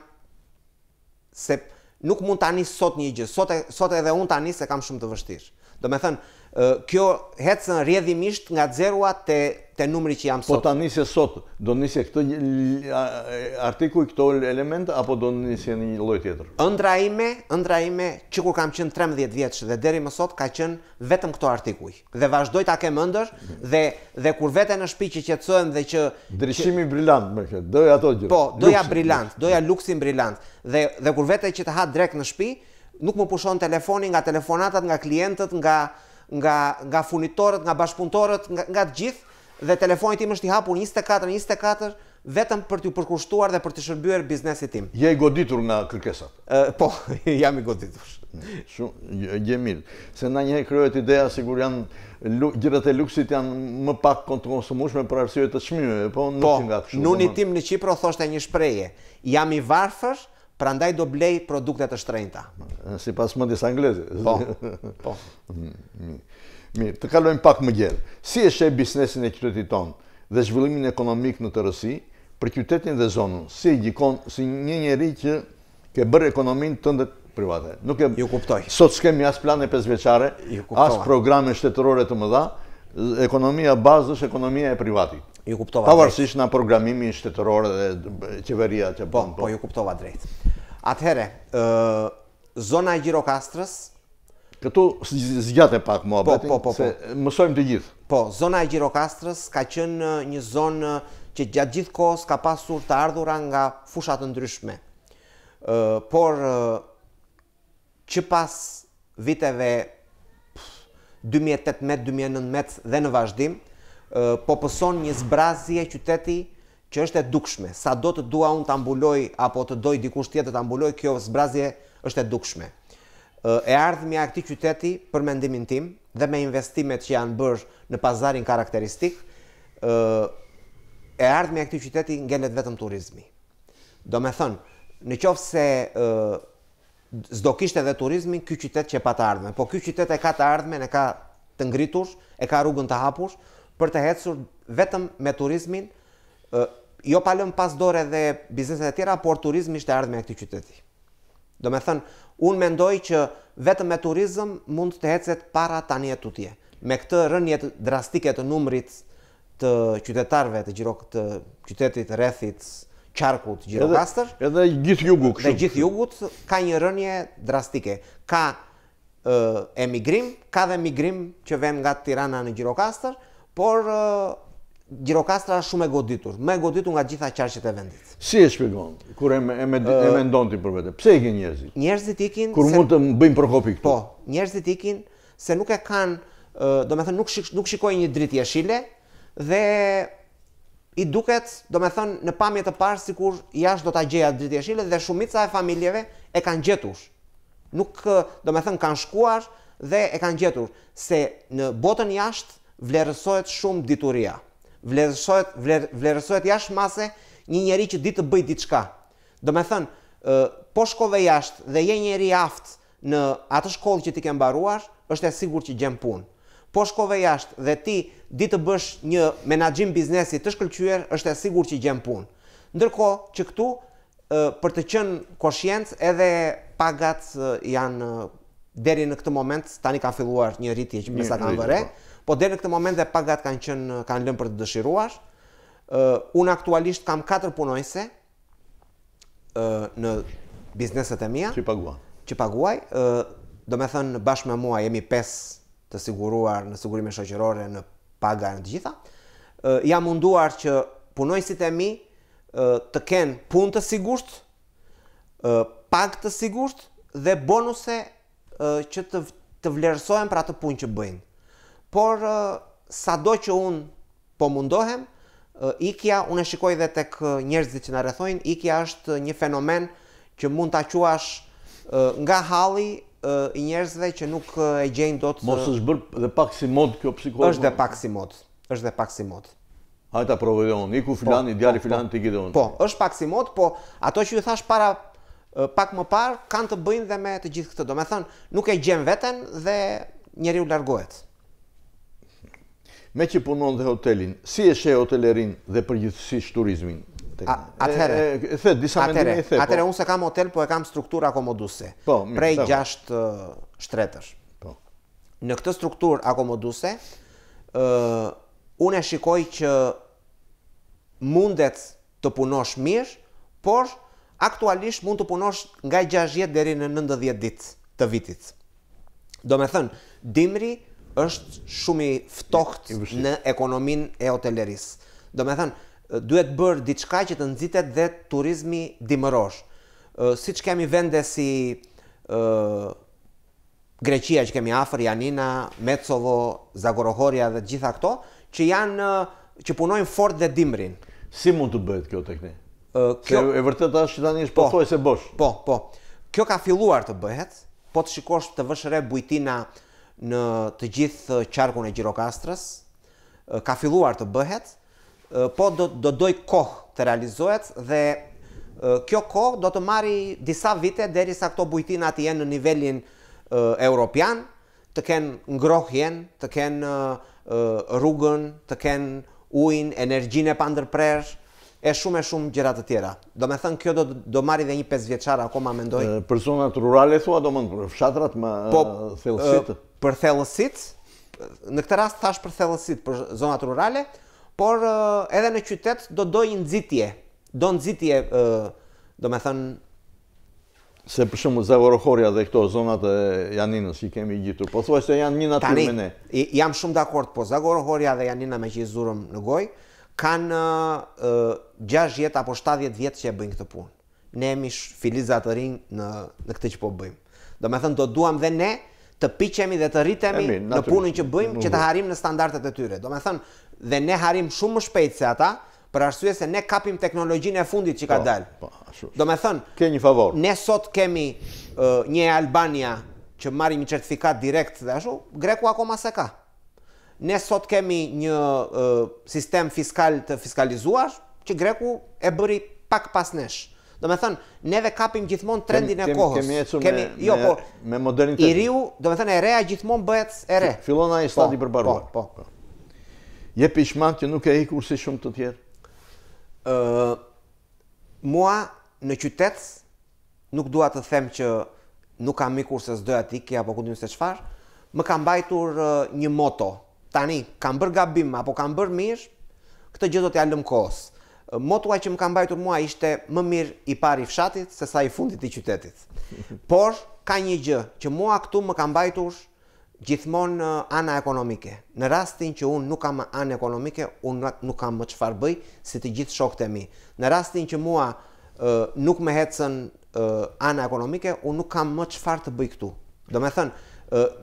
se nuk mund të anis sot një gjë, sot, sot edhe unë të anis e kam shumë të vështirë. Do me thënë, kjo hecën rjedhimisht nga zeroa të, këtë numri që jam po sot. Po ta njëse sot, do njëse këtë artikuj, këto element, apo do njëse një loj tjetër? Ëndra ime, ëndra ime, që kur kam qënë 13 vjetës dhe deri më sot, ka qënë vetëm këto artikuj. Dhe vazhdoj ta kemë ndër, dhe, dhe kur vete në shpi që qëtësojm dhe që... Drishimi brillant, këtë, doja ato gjërë. Po, doja brillant, doja luksin brillant. Dhe, dhe kur vete që të hatë drek në shpi, nuk më pushon telefoni nga telefonatat, nga klientët, nga nga nga funitorët, nga bashkëpunëtorët, nga gjithë, dhe telefoni tim është i hapur 24 24 vetëm për t'ju përkushtuar dhe për të shërbyer biznesit tim. Je i goditur nga kërkesat. Ë po, <laughs> jam i goditur. Shumë gje mirë. Se na një krijohet ideja sikur janë gjërat e luksit janë më pak konsumueshme për arsye të çmimeve, po nuk po, nga kështu. Po, nuni tim në Kipro thoshte një shprehje. Jam i varfër, pra ndaj do blej produkte të shtrejnëta. Eh, si pas më disa anglezi. Po, po. <laughs> po. Mm, mm. Mi, të kalojmë pak më gjerë. Si e shëj biznesin e qytetit tonë dhe zhvillimin ekonomik në të rësi, për qytetin dhe zonën, si e gjikon si një njeri që ke bërë ekonomin të ndët private. Nuk e... Ju kuptoj. Sot s'kemi as plane pëzveqare, as programe shtetërore të më dha, ekonomia bazë është ekonomia e privatit. Ju kuptova drejt. Pavarësisht nga programimi shtetëror dhe qeveria që bën. Po. po, ju kuptova drejt. Atëherë, ë zona e Gjirokastrës Këtu zgjate pak më abetin, po po, po, po, se po. mësojmë të gjithë. Po, zona e Gjirokastrës ka qënë një zonë që gjatë gjithë kohës ka pasur të ardhura nga fushat të ndryshme. Por, që pas viteve 2018-2019 dhe në vazhdim, po pëson një zbrazje qyteti që është e dukshme. Sa do të dua unë të ambulloj, apo të doj dikush tjetë të ambulloj, kjo zbrazje është e dukshme. E ardhëmi a këti qyteti për mendimin tim dhe me investimet që janë bërë në pazarin karakteristik, e ardhëmi a këti qyteti ngellet vetëm turizmi. Do me thënë, në qofë se zdo kishte dhe turizmi, kjo qytet që e pa të ardhme. Po kjo qytet e ka të ardhme, e ka të ngritur, e ka rrugën të hapur, për të hecur vetëm me turizmin, jo pa lëm pas dore dhe bizneset e tjera, por turizmi ishte ardhme e këti qyteti. Do me thënë, unë mendoj që vetëm me turizm mund të hecet para tani e tutje. Me këtë rënjet drastike të numrit të qytetarve të gjirok të qytetit, rethit, qarkut, gjirokastër. Edhe, edhe gjithë jugut. Dhe gjithë jugut ka një rënje drastike. Ka emigrim, ka dhe emigrim që ven nga Tirana në gjirokastër, por Gjirokastra është shumë e goditur, më e goditur nga gjitha qarqet e vendit. Si e shpjegon? Kur e e, e, e mendon ti për vete? Pse ikin njerëzit? Njerëzit ikin kur mund të bëjmë prokopi këtu. Po, njerëzit ikin se nuk e kanë, do me thënë nuk shikoj nuk shikojnë një dritë jeshile dhe i duket, do me thënë në pamje të parë sikur jashtë do ta gjeja dritë jeshile dhe shumica e familjeve e kanë gjetur. Nuk, do me thënë kanë shkuar dhe e kanë gjetur se në botën jashtë vlerësohet shumë dituria. Vlerësohet vler, vlerësohet jashtë mase një njerëz që di të bëjë diçka. Do të thënë, ë po shkove jashtë dhe je njëri i aftë në atë shkollë që ti ke mbaruar, është e sigurt që gjen punë. Po shkove jashtë dhe ti di të bësh një menaxhim biznesi të shkëlqyer, është e sigurt që gjen punë. Ndërkohë që këtu ë për të qenë koshient edhe pagat janë deri në këtë moment tani ka filluar një rritje që mesa kanë vënë po deri në këtë moment dhe pagat kanë qenë kanë lënë për të dëshiruar. ë uh, un aktualisht kam 4 punojse ë uh, në bizneset e mia. Që paguaj. Që paguaj, ë uh, do të thënë bashkë me mua jemi 5 të siguruar në sigurime shoqërore në paga në të gjitha. ë uh, jam munduar që punojësit e mi uh, të kenë punë të sigurt, ë uh, pagë të sigurt dhe bonuse uh, që të të vlerësohen për atë punë që bëjnë por sa do që unë po mundohem, ikja, unë e shikoj dhe tek njerëzit që në rrethojnë, ikja është një fenomen që mund t'a quash nga hali i njerëzve që nuk e gjejnë do të... Mos është bërë dhe pak si mod kjo psikologi? është dhe pak si mod, është dhe pak si mod. Hajta provoj unë, iku filan, po, i djali po, filan, po. t'i gjithë unë. Po, është pak si mod, po ato që ju thash para pak më parë, kanë të bëjnë dhe me të gjithë këtë do. Me thënë, nuk e gjem veten dhe njeri u largohet me që punon dhe hotelin, si e shë hotelerin dhe për turizmin? Atere, atere, po. unë se kam hotel, po e kam struktur akomoduse, po, prej gjasht shtretër. Po. Në këtë struktur akomoduse, unë e shikoj që mundet të punosh mirë, por aktualisht mund të punosh nga 60 deri në 90 ditë të vitit. Do me thënë, dimri është shumë i ftohtë në ekonominë e hotelerisë. Do me thënë, duhet bërë diçka që të nëzitet dhe turizmi dimërosh. Uh, si që kemi vende si uh, Greqia që kemi afer, Janina, Metsovo, Zagorohoria dhe gjitha këto, që janë, që punojnë fort dhe dimrin. Si mund të bëhet kjo tekni? Uh, kjo... e vërtet ashtë që tani është po, thoj se bosh. Po, po. Kjo ka filluar të bëhet, po të shikosh të vëshëre bujtina në të gjithë qarkun e Gjirokastrës, ka filluar të bëhet, po do, do doj kohë të realizohet dhe kjo kohë do të marri disa vite deri sa këto bujtina të jenë në nivelin uh, europian, të kenë ngrohjen, të kenë uh, rrugën, të kenë ujin, energjinë e pandërprerë, e shumë e shumë gjëra të tjera. Do me thënë, kjo do, do marri dhe një 5 ako akoma, mendoj. Personat rurale, thua, do më për fshatrat më po, thellësit? Për thellësit, në këtë rast thash për thellësit, për zonat rurale, por edhe në qytet do dojnë nëzitje, do nëzitje, do me thënë, Se për shumë Zavorohorja dhe këto zonat e Janinës që i kemi gjithur, po thua se janë një natyrë me ne. Tani, jam shumë dakord, po Zavorohorja dhe Janina me që i zurëm në gojë, kanë uh, 60 apo 70 vjet që e bëjnë këtë punë. Ne emi filiza të rinj në, në këtë që po bëjmë. Do me thënë, do duham dhe ne të piqemi dhe të rritemi emi, në punën që bëjmë që të harim në standartet e tyre. Do me thënë, dhe ne harim shumë më shpejt se ata, për arsye se ne kapim teknologjinë e fundit që ka po, dalë. Po, ashtu. Do me thënë, Ke një favor. ne sot kemi uh, një Albania që marim një certifikat direkt dhe ashtu, greku akoma se ka ne sot kemi një sistem fiskal të fiskalizuar që Greku e bëri pak pas nesh. Do me thënë, neve kapim gjithmon trendin e kohës. Kemi e që me jo, po, modernitet. të... I riu, do me thënë, e reja gjithmon bëhet e re. Filona e po, stati përbaruar. Po, po. po. Je pishman që nuk e i si shumë të tjerë? Mua në qytetës nuk dua të them që nuk kam ikur se së dojë atikja apo këndim se qfarë, më kam bajtur një moto tani kam bër gabim apo kam bër mirë, këtë gjë do t'ja lëm kohës. Motua që më ka mbajtur mua ishte më mirë i pari i fshatit se sa i fundit i qytetit. <laughs> Por ka një gjë që mua këtu më ka mbajtur gjithmonë uh, ana ekonomike. Në rastin që unë nuk kam anë ekonomike, unë nuk kam më çfarë bëj si të gjithë shokët e mi. Në rastin që mua uh, nuk më hecën uh, ana ekonomike, unë nuk kam më çfarë të bëj këtu. Do me thënë,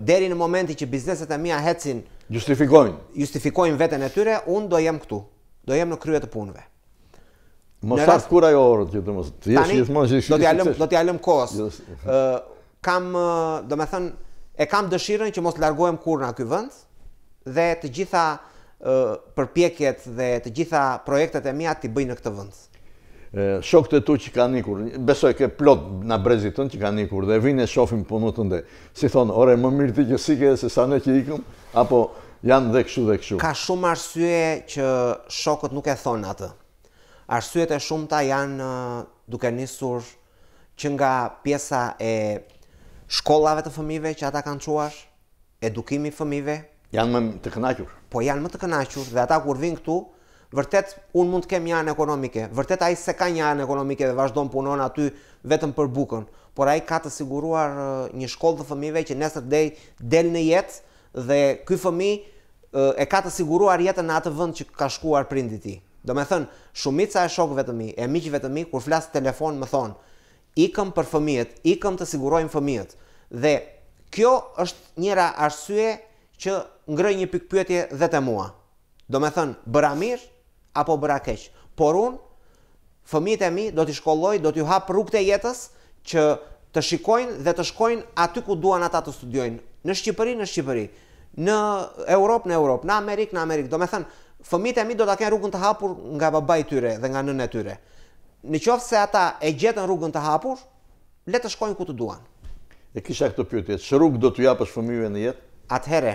deri në momenti që bizneset e mia hecin Justifikojnë. Justifikojnë veten e tyre, unë do jem këtu. Do jem në krye të punëve. Mos sa kur ajo orë ti të mos ti je gjithmonë gjithë. Do t'ja lëm, do t'ja lëm kohës. Jo, ë kam, do të them, e kam dëshirën që mos largohem kurrë nga ky vend dhe të gjitha përpjekjet dhe të gjitha projektet e mia ti bëj në këtë vend shokët e tu që kanë ikur, besoj ke plot në brezit tënë që kanë ikur, dhe vine e shofim punu të ndë, si thonë, ore, më mirë ti që si se sa ne që ikëm, apo janë dhe këshu dhe këshu. Ka shumë arsye që shokët nuk e thonë atë. Arsyet e shumë ta janë duke njësur që nga pjesa e shkollave të fëmive që ata kanë quar, edukimi fëmive. Janë më të kënachur. Po janë më të kënachur dhe ata kur vinë këtu, vërtet un mund të kem një anë ekonomike, vërtet ai se ka një anë ekonomike dhe vazhdon punon aty vetëm për bukën, por ai ka të siguruar uh, një shkollë të fëmijëve që nesër day del në jetë dhe ky fëmijë uh, e ka të siguruar jetën në atë vend që ka shkuar prindi i ti. tij. Do me thënë, shumica e shokëve të mi, e miqve të mi, kur flasë telefon më thonë, ikëm për fëmijët, ikëm të sigurojmë fëmijët. Dhe kjo është njëra arsye që ngrëj një pikpyetje dhe të mua. Do me thënë, bëra mirë, apo bëra keq. Por un fëmijët e mi do t'i shkolloj, do t'ju hap rrugët e jetës që të shikojnë dhe të shkojnë aty ku duan ata të studiojnë, në Shqipëri, në Shqipëri, në Europë, në Europë, në Amerikë, në Amerikë. Do me thënë, fëmijët e mi do ta kenë rrugën të hapur nga babai i tyre dhe nga nëna e tyre. Në qoftë se ata e gjetën rrugën të hapur, le të shkojnë ku të duan. E kisha këtë pyetje, çfarë rrugë do t'u japësh fëmijëve në jetë? Atëherë,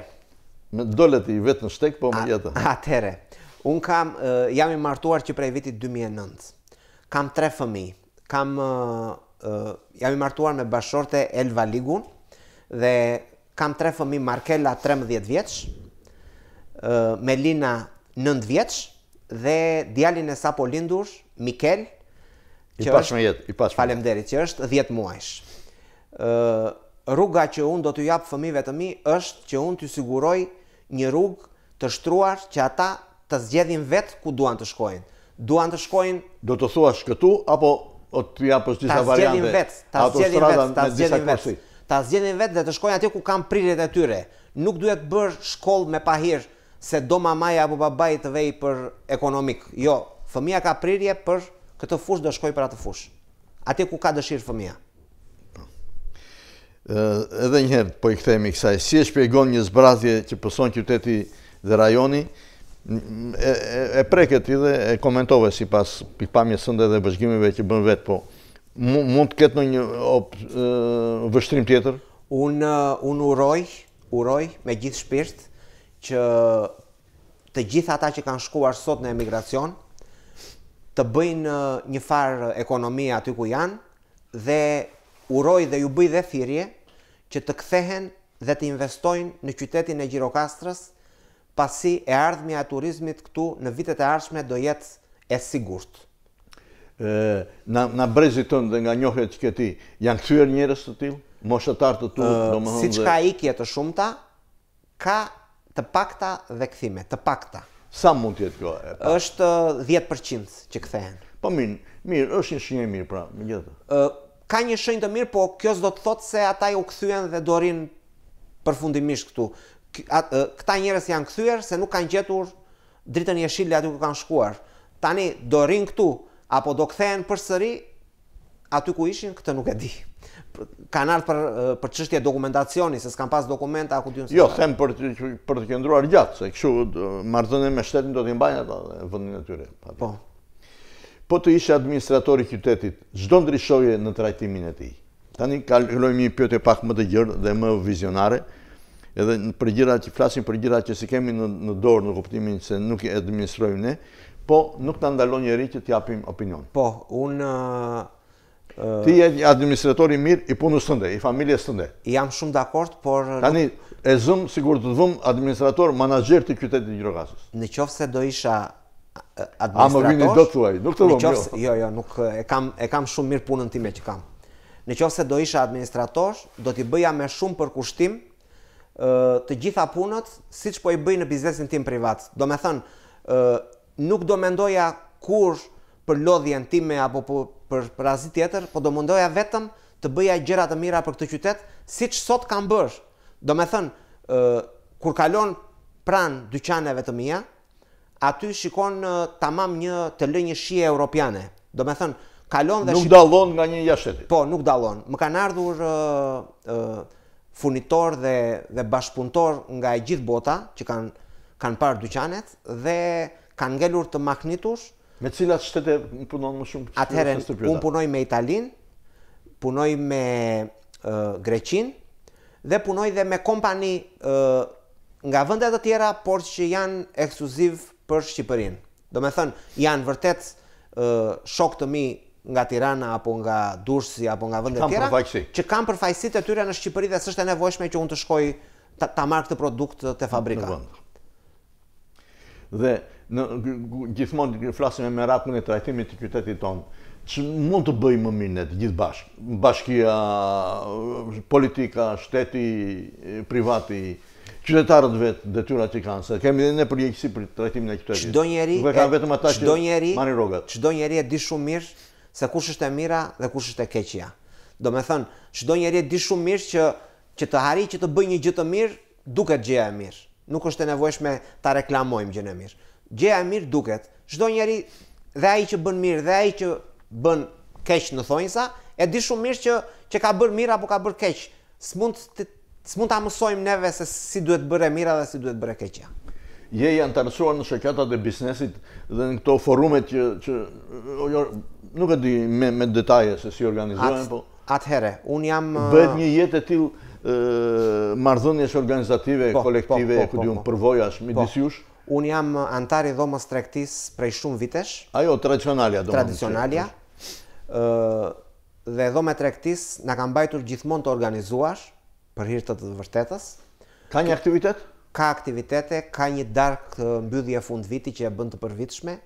më dolet i në shtek po më jetën. Atëherë. Un kam jam i martuar që prej vitit 2009. Kam tre fëmijë. Kam jam i martuar me bashorte Elva Ligun dhe kam tre fëmijë Markela 13 vjeç, Melina 9 vjeç dhe djalin e sapo lindur Mikel që i pashme jetë, i pashme. Faleminderit që është 10 muajsh. Ë rruga që un do të jap fëmijëve të mi është që un t'ju siguroj një rrugë të shtruar që ata të zgjedhin vetë ku duan të shkojnë. Duan të shkojnë... Do të thuash këtu apo o të tja për disa variante? Ta zgjedhin vetë, ta zgjedhin vetë, ta zgjedhin vetë. Ta zgjedhin vetë dhe të shkojnë atje ku kam prirjet e tyre. Nuk duhet bërë shkollë me pahirë se do mamaja apo babaj të vej për ekonomik. Jo, fëmija ka prirje për këtë fush do shkoj për atë fush. Atje ku ka dëshirë fëmija. Edhe njëherë, po i kthemi kësaj, si e shpjegon një zbratje që poson qyteti dhe rajoni, e preket i dhe e komentove si pas pikpamje sënde dhe vëzhgjimive që bën vetë, po mund të ketë në një vështrim tjetër? Unë un uroj, uroj me gjithë shpirt që të gjithë ata që kanë shkuar sot në emigracion të bëjnë një farë ekonomi aty ku janë dhe uroj dhe ju bëj dhe thirje që të kthehen dhe të investojnë në qytetin e Gjirokastrës pasi e ardhmja e turizmit këtu në vitet e ardhshme do jetë e sigurt. Ë, na na brezitën dhe nga njohet që ti janë kthyer njerëz të tillë, moshatar të tu, domethënë. Siç ka ikje të shumta, ka të pakta dhe kthime, të pakta. Sa mund të jetë kjo? Është 10% uh, që kthehen. Po mirë, mirë, është një shenjë mirë pra, megjithatë. Ë, ka një shenjë të mirë, po kjo s'do të thotë se ata u kthyen dhe do rin përfundimisht këtu këta njerëz janë kthyer se nuk kanë gjetur dritën e jeshile aty ku kanë shkuar. Tani do rrin këtu apo do kthehen përsëri aty ku ishin, këtë nuk e di. Kan ardhur për për çështje dokumentacioni, se s'kan pas dokumenta ku diun se. Jo, them për të, për të qendruar gjatë, se kështu marrëdhënie me shtetin do të mbajnë ata vendin e tyre. Po. Po të ishe administrator i qytetit, çdo ndryshoje në trajtimin e tij. Tani kalojmë një pyetje pak më të gjerë dhe më vizionare edhe në përgjira që flasin përgjira që si kemi në dorë në kuptimin se nuk e administrojmë ne, po nuk të ndalon njeri që t'japim opinion. Po, unë... Ti e administratori mirë i punës tënde, i familjes tënde. Jam shumë dakord, por... Tani, e zëmë, sigur të të administrator, manager të qytetit Gjirokasës. Në qofë se do isha administrator... A më vini do të uaj, nuk të vëmë, jo. Jo, jo, nuk e kam shumë mirë punën time që kam. Në qofë se do isha administrator, do t'i bëja me shumë përkushtim të gjitha punët si që po i bëjë në biznesin tim privat. Do me thënë, nuk do mendoja kur për lodhjen time apo po, për, për azi tjetër, po do mendoja vetëm të bëja gjera të mira për këtë qytet, si që sot kam bërë. Do me thënë, kur kalon pranë dyqaneve të mija, aty shikon uh, tamam një të lë një shije europiane. Do me thënë, kalon dhe nuk shikon... Nuk dalon nga një jashtetit. Po, nuk dalon. Më kanë ardhur... Uh, uh, funitor dhe dhe bashkëpunëtor nga e gjithë bota që kanë kanë parë dyqanet dhe kanë ngelur të magnitush me të cilat shtete punon më shumë. Atëherë un punoj me Italin, punoj me uh, Greqin dhe punoj dhe me kompani uh, nga vende të tjera por që janë ekskluziv për Shqipërinë. thënë, janë vërtet uh, shok të mi nga Tirana apo nga Durrësi apo nga vende të tjera përfajsi. që kanë përfaqësitë e tyre në Shqipëri dhe s'është e nevojshme që unë të shkoj ta, ta marr këtë produkt te fabrika. Në dhe në gjithmonë flasim me ratën e trajtimit të qytetit ton, ç'mund të bëjmë më mirë ne të gjithë bashkë. Bashkia, politika, shteti privat i qytetarët vet detyrat që kanë. Se kemi ne përgjegjësi për trajtimin e qytetit. Çdo njerëj, çdo njerëj, çdo njerëj e di shumë mirë se kush është e mira dhe kush është e keqja. Do me thënë, shdo njeri e di shumë mirë që, që të hari që të bëj një gjithë të mirë, duket gjeja e mirë. Nuk është e nevojshme ta reklamojmë gjënë e mirë. Gjeja e mirë duket. Shdo njeri dhe aji që bën mirë dhe aji që bën keq në thonjësa, e di shumë mirë që, që ka bërë mirë apo ka bërë keq. Së mund të Së mund të amësojmë neve se si duhet bërë e mira dhe si duhet bërë e keqja. Je janë të në shëkjatat e biznesit dhe në këto forumet që, që jo, jo, nuk e di me detaje se si organizohen, po... Atëhere, unë jam... Bëhet një jetë e tilë mardhënjes organizative, po, kolektive, e po, këtë ju po, në përvoja është mi disjush. Unë jam antari dhomës trektis prej shumë vitesh. Ajo, tradicionalja dhomës. Tradicionalja. Dhe dhomë trektis në kam bajtur gjithmonë të organizuash për hirtët të vërtetës. Ka një aktivitet? Ka aktivitete, ka një darkë mbydhje fund viti që e bënd të përvitshme,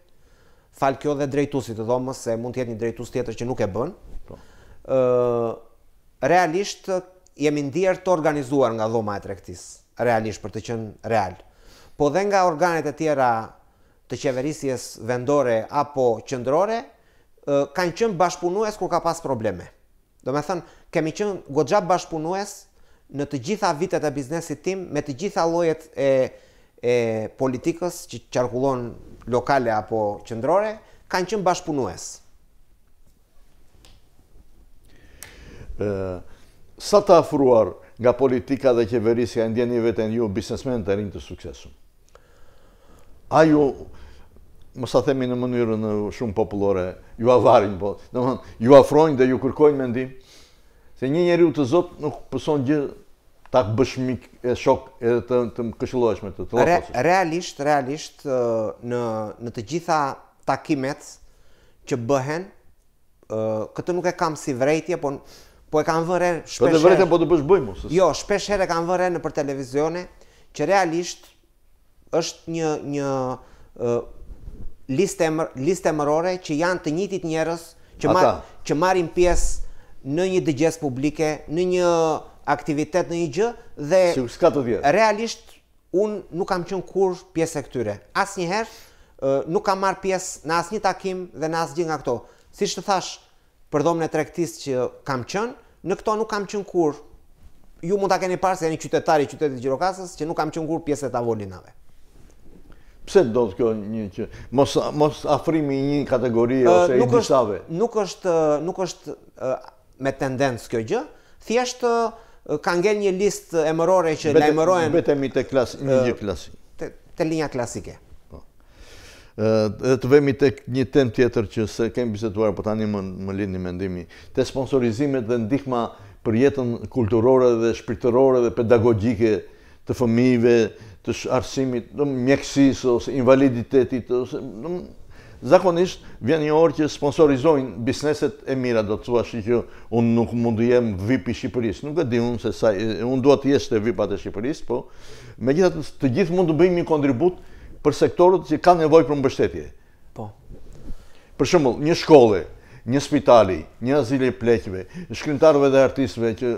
fal kjo dhe drejtuesit të dhomës se mund të jetë një drejtues tjetër që nuk e bën. Po. ë realisht jemi ndier të organizuar nga dhoma e tregtisë, realisht për të qenë real. Po dhe nga organet e tjera të qeverisjes vendore apo qendrore kanë qenë bashkëpunues kur ka pas probleme. Do me thënë, kemi qenë goxha bashkëpunues në të gjitha vitet e biznesit tim me të gjitha lojet e e politikës që qarkullon lokale apo qëndrore, kanë qënë bashkëpunues. Sa të afruar nga politika dhe kjeverisja e ndjeni vetën ju bisnesmen të rinjë të suksesu? A ju, më sa themi në mënyrën shumë populore, ju avarin, po, ju afrojnë dhe ju kërkojnë mendim, se një njeri u të zotë nuk pëson gjithë ta bësh mik e shok edhe të të më këshillosh me të. të Re, realisht, realisht në në të gjitha takimet që bëhen, këtë nuk e kam si vërejtje, po po e kam vënë shpesh. Po të vërejtje po të bësh bëjmë. Jo, shpesh herë kam vënë në për televizione që realisht është një një uh, listë emër, listë emërore që janë të njëjtit njerëz që marr që marrin pjesë në një dëgjes publike, në një aktivitet në një gjë dhe realisht unë nuk kam qenë kur pjesë e këtyre. Asnjëherë nuk kam marr pjesë në asnjë takim dhe në asgjë nga këto. Siç të thash, për dhomën e tregtis që kam qenë, në këto nuk kam qenë kur. Ju mund ta keni parë se jeni qytetari i qytetit Gjirokastës që nuk kam qenë kur pjesë e tavolinave. Pse të kjo një që mos mos afrimi një kategori ose i disave. Nuk është nuk është me tendencë kjo gjë. Thjesht ka ngell një list emërore që lajmërojnë... Betemi të një klasi. Të linja klasike. Po. të vemi të një tem tjetër që se kemë bisetuar, po tani më linë një mendimi, të sponsorizimet dhe ndihma për jetën kulturore dhe shpirtërore dhe pedagogike të fëmive, të arsimit, mjekësis, ose invaliditetit, ose zakonisht vjen një orë që sponsorizojnë bizneset e mira, do të thua shi që unë nuk mund të jem VIP i Shqipërisë. Nuk e di unë se sa unë dua të jeshtë e VIP-at e Shqipërisë, po megjithatë të gjithë mund të bëjmë një kontribut për sektorët që kanë nevojë për mbështetje. Po. Për shembull, një shkolle, një spitali, një azil i një shkrimtarëve dhe artistëve që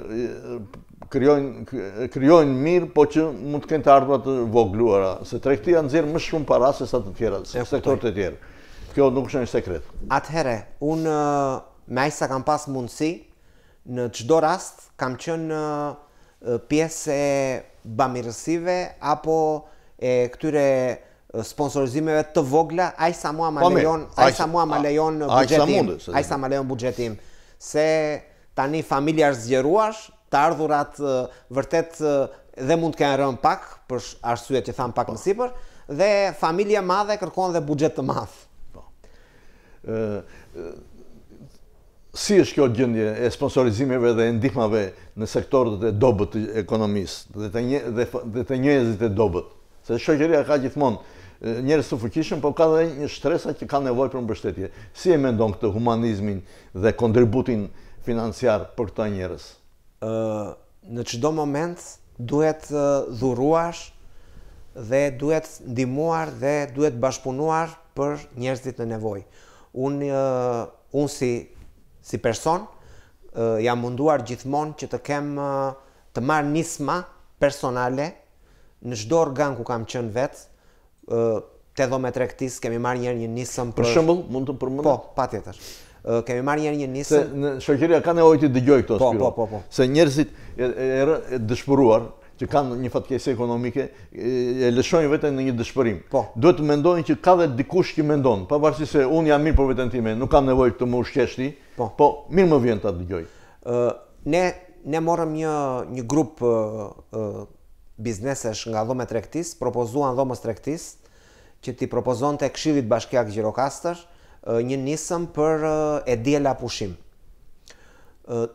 krijojnë krijojnë mirë, po që mund të kenë të ardhurat të vogluara, se tregtia nxjerr më shumë para se sa të tjera, se sektorët e tjerë kjo nuk është një sekret. Atëherë, un me sa kam pas mundësi në çdo rast kam qenë pjesë e bamirësive apo e këtyre sponsorizimeve të vogla, ajsa sa mua ma po lejon, ai sa mua ma lejon buxhetin, ai sa lejon buxhetin, se tani familja është zgjeruar, të ardhurat vërtet dhe mund të kenë rënë pak për arsye që tham pak nësipër, po. më sipër dhe familja madhe kërkon dhe buxhet të madh. Si është kjo gjëndje e sponsorizimeve dhe ndihmave në sektorët e dobët të ekonomisë dhe të njëzit e dobët? Se shëgjëria ka gjithmonë njërës të fëqishëm, po ka dhe një shtresa që ka nevoj për mbështetje. Si e mendon këtë humanizmin dhe kontributin financiar për këta njërës? Në qdo moment duhet dhuruash dhe duhet ndimuar dhe duhet bashpunuar për njërësit në nevojë unë unë si si person jam munduar gjithmonë që të kem të marr nisma personale në çdo organ ku kam qenë vet uh, te me tregtis kemi marr një herë një nisëm për për shembull mund të përmend po patjetër kemi marr një herë një nisëm se në shoqëria ka nevojë të dëgjoj këto po, spiro po po po se njerëzit e, e, e, e dëshpëruar që kanë një fatkesi ekonomike, e lëshojnë vetën në një dëshpërim. Po. Duhet të mendojnë që ka dhe dikush që mendon, pa varsi se unë jam mirë për vetën time, nuk kam nevojë të më ushqeshti, po. po. mirë më vjen ta dëgjoj. Ë ne ne morëm një një grup biznesesh nga dhomë rektis, propozuan dhomës rektis, që ti propozonte Këshillit Bashkiak Gjirokastër uh, një nisëm për uh, pushim. Ë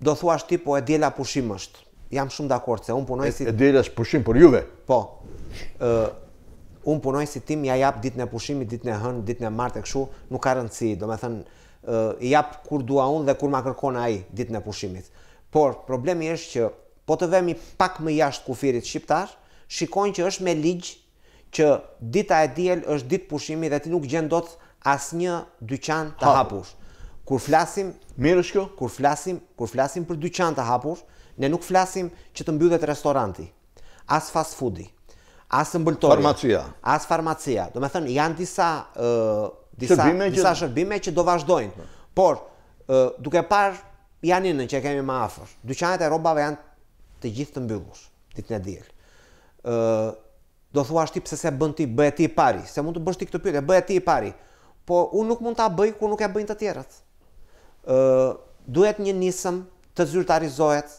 do thua ti po e pushim është jam shumë dakord se un punoj si e, e është pushim për juve. Po. ë uh, un punoj si tim ja jap ditën e pushimit, ditën e hënë, ditën e martë kështu, nuk ka rëndësi. Domethën ë uh, jap kur dua un dhe kur ma kërkon ai ditën e pushimit. Por problemi është që po të vemi pak më jashtë kufirit shqiptar, shikojnë që është me ligj që dita e diel është ditë pushimi dhe ti nuk gjen dot asnjë dyqan të hapur. Kur flasim, mirë është kjo? Kur flasim, kur flasim për dyqan të hapur, Ne nuk flasim që të mbyllet restoranti, as fast foodi, as mbëltorja, farmacia. as farmacia. Do me thënë, janë disa, uh, disa, shërbime, disa që... shërbime që do vazhdojnë. Por, uh, duke par, janinën që kemi ma afër. Dyqanet e robave janë të gjithë të mbyllur, ditë në djelë. Uh, do thua ti pse se bën ti bëhet ti i pari, se mund të bësh ti këtë pyetje, bëhet ti i pari. Po un nuk mund ta bëj ku nuk e bëjnë të tjerët. Ë, uh, duhet një nisëm të zyrtarizohet,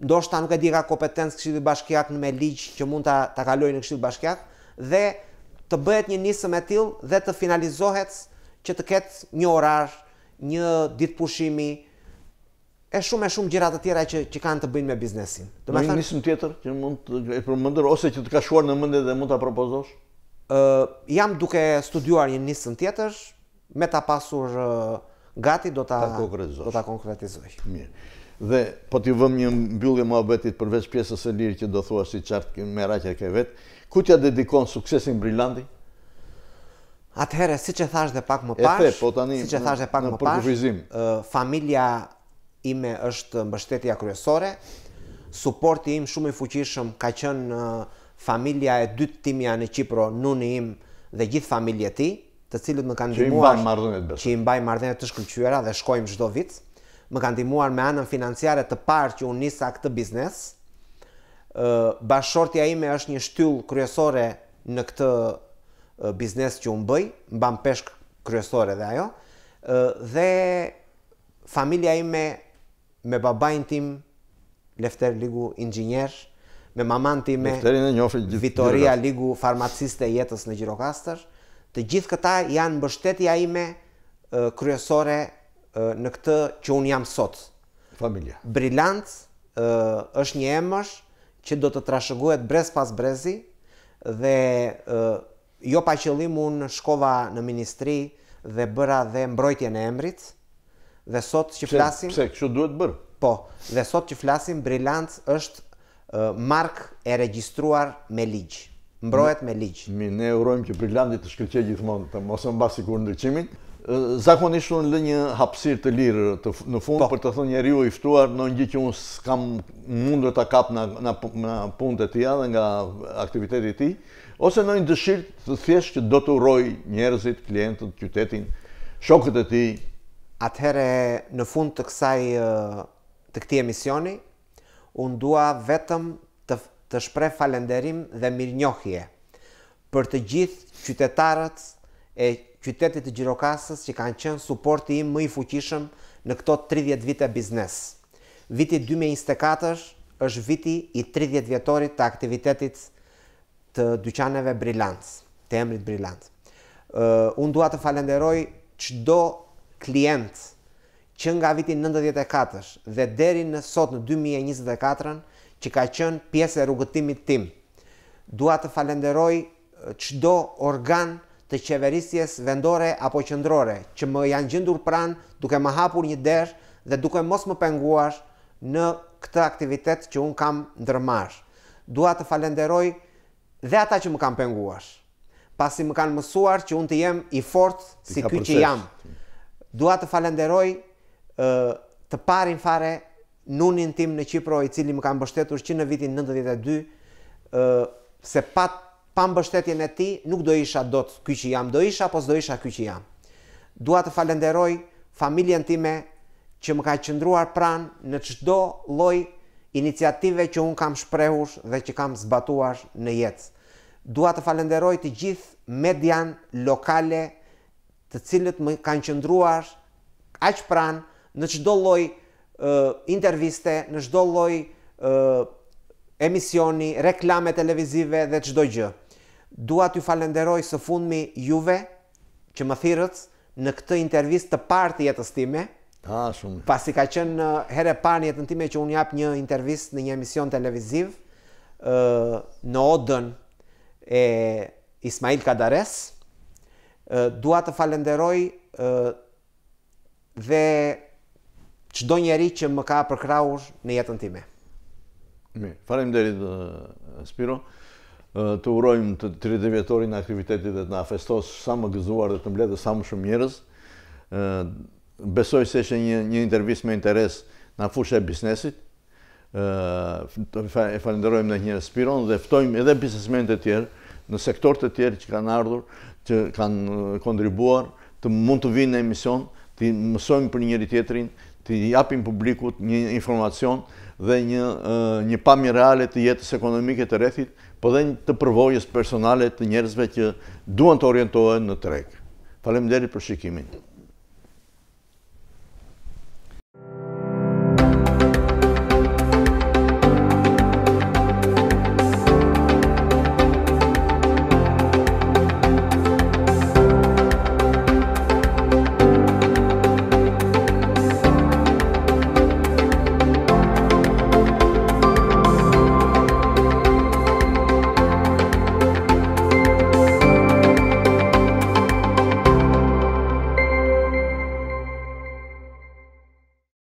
ndoshta nuk e di ka kompetencë Këshilli Bashkiak në me ligj që mund ta ta kalojë në këshill Bashkiak dhe të bëhet një nisëm e tillë dhe të finalizohet që të ketë një orar, një ditë pushimi është shumë e shumë gjëra të tjera që që kanë të bëjnë me biznesin. Do të thënë një nisëm tjetër që mund të e përmendur ose që të ka shuar në mend dhe mund ta propozosh. Ë uh, jam duke studiuar një nisëm tjetër me ta pasur uh, gati do ta do ta konkretizoj. Mirë dhe po t'i vëm një mbyllje më abetit përveç pjesës e lirë që do thua si qartë me rakja ke vetë, ku t'ja dedikon suksesin brillandi? Atëhere, si që thash dhe pak më pash, e the, po tani në përgjëvizim, familja ime është mbështetja kryesore, supporti im shumë i fuqishëm ka qënë familja e dytë timja në Qipro, nuni im dhe gjithë familje ti, të cilët më kanë dimuar që i mbaj mardhënet të shkëllqyera dhe shkojmë shdo vitë, më kanë ndihmuar me anën financiare të parë që unë nisa këtë biznes. ë bashortja ime është një shtyll kryesore në këtë biznes që unë bëj, mban peshk kryesore dhe ajo. ë dhe familja ime me babain tim Lefter Ligu inxhinier, me maman tim me Lefterin e njohur gjithë Vitoria Ligu farmaciste e jetës në Gjirokastër. Të gjithë këta janë mbështetja ime kryesore në këtë që unë jam sot. Familja. ë është një emësh që do të trashëgohet brez pas brezi dhe jo pa qëllim unë shkova në ministri dhe bëra dhe mbrojtje në emrit dhe sot që flasim... Pse, kështu duhet bërë? Po, dhe sot që flasim, Brilant është mark e registruar me ligjë. Mbrohet me ligjë. Mi ne urojmë që Brilantit të shkëlqejë gjithmonë të mosën basi kur ndryqimin zakonisht unë lë një hapsir të lirë në fund, po. për të thënë një riu iftuar, në një që unë s'kam mundur të kap në pun të tia dhe nga aktiviteti ti, ose në një dëshirë të thjesht që do të uroj njerëzit, klientët, qytetin, shokët e ti. Atëhere, në fund të kësaj të këti emisioni, unë dua vetëm të shpre falenderim dhe mirë njohje për të gjithë qytetarët e qytetarët qytetit të Gjirokastës që kanë qenë suporti im më i fuqishëm në këto 30 vite biznes. Viti 2024 është viti i 30 vjetorit të aktivitetit të dyqaneve brillant, të emrit brillant. Uh, unë dua të falenderoj qdo klient që nga viti 94 dhe deri në sot në 2024 që ka qenë pjesë e rrugëtimit tim. Dua të falenderoj qdo organë të qeverisjes vendore apo qëndrore që më janë gjendur pranë duke më hapur një derë dhe duke mos më penguar në këtë aktivitet që unë kam ndërmarr. Dua të falenderoj dhe ata që më kanë penguar, pasi më kanë mësuar që unë të jem i fortë si ky që jam. Dua të falenderoj ë të parin fare nunin tim në Kipro i cili më ka mbështetur që në vitin 92 ë se pat pa mbështetjen e ti nuk do isha dot ky që jam, do isha apo s'do isha ky që jam. Dua të falenderoj familjen time që më ka qëndruar pranë në çdo lloj iniciative që un kam shprehur dhe që kam zbatuar në jetë. Dua të falenderoj të gjithë median lokale të cilët më kanë qëndruar aq pranë në çdo lloj uh, interviste, në çdo lloj uh, emisioni, reklame televizive dhe çdo gjë dua t'ju falenderoj së fundmi juve që më thirrët në këtë intervistë të parë të jetës time. Ah, shumë. Pasi ka qenë uh, herë e parë në jetën time që un jap një intervist në një emision televiziv, ë uh, në Odën e Ismail Kadares. Uh, dua të falenderoj ë dhe çdo njeri që më ka përkrahur në jetën time. Mirë, faleminderit Spiro të urojmë të 30 vjetorin aktivitetit dhe të na festos sa më gëzuar dhe të mbledhë sa më shumë njerëz. Besoj se ishte një një intervistë me interes në fushë e biznesit. E falenderojmë në njërë Spiron dhe ftojmë edhe biznesmen tjerë në sektor të tjerë që kanë ardhur, që kanë kontribuar, të mund të vinë në emision, të mësojmë për njëri tjetërin, të japim publikut një informacion dhe një, një pamje reale të jetës ekonomike të rethit, po dhe të përvojës personale të njerëzve që duan të orientohen në trek. Falem deri për shikimin.